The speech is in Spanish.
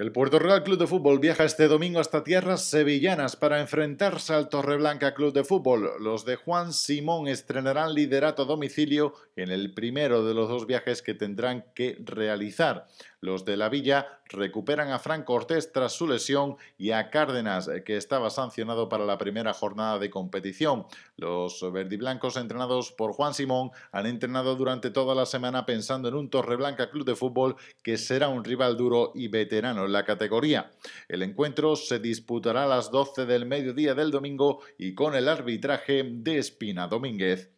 El Puerto Real Club de Fútbol viaja este domingo hasta tierras sevillanas para enfrentarse al Torreblanca Club de Fútbol. Los de Juan Simón estrenarán liderato a domicilio en el primero de los dos viajes que tendrán que realizar. Los de la Villa recuperan a Franco Cortés tras su lesión y a Cárdenas, eh, que estaba sancionado para la primera jornada de competición. Los verdiblancos entrenados por Juan Simón han entrenado durante toda la semana pensando en un Torreblanca Club de Fútbol que será un rival duro y veterano en la categoría. El encuentro se disputará a las 12 del mediodía del domingo y con el arbitraje de Espina Domínguez.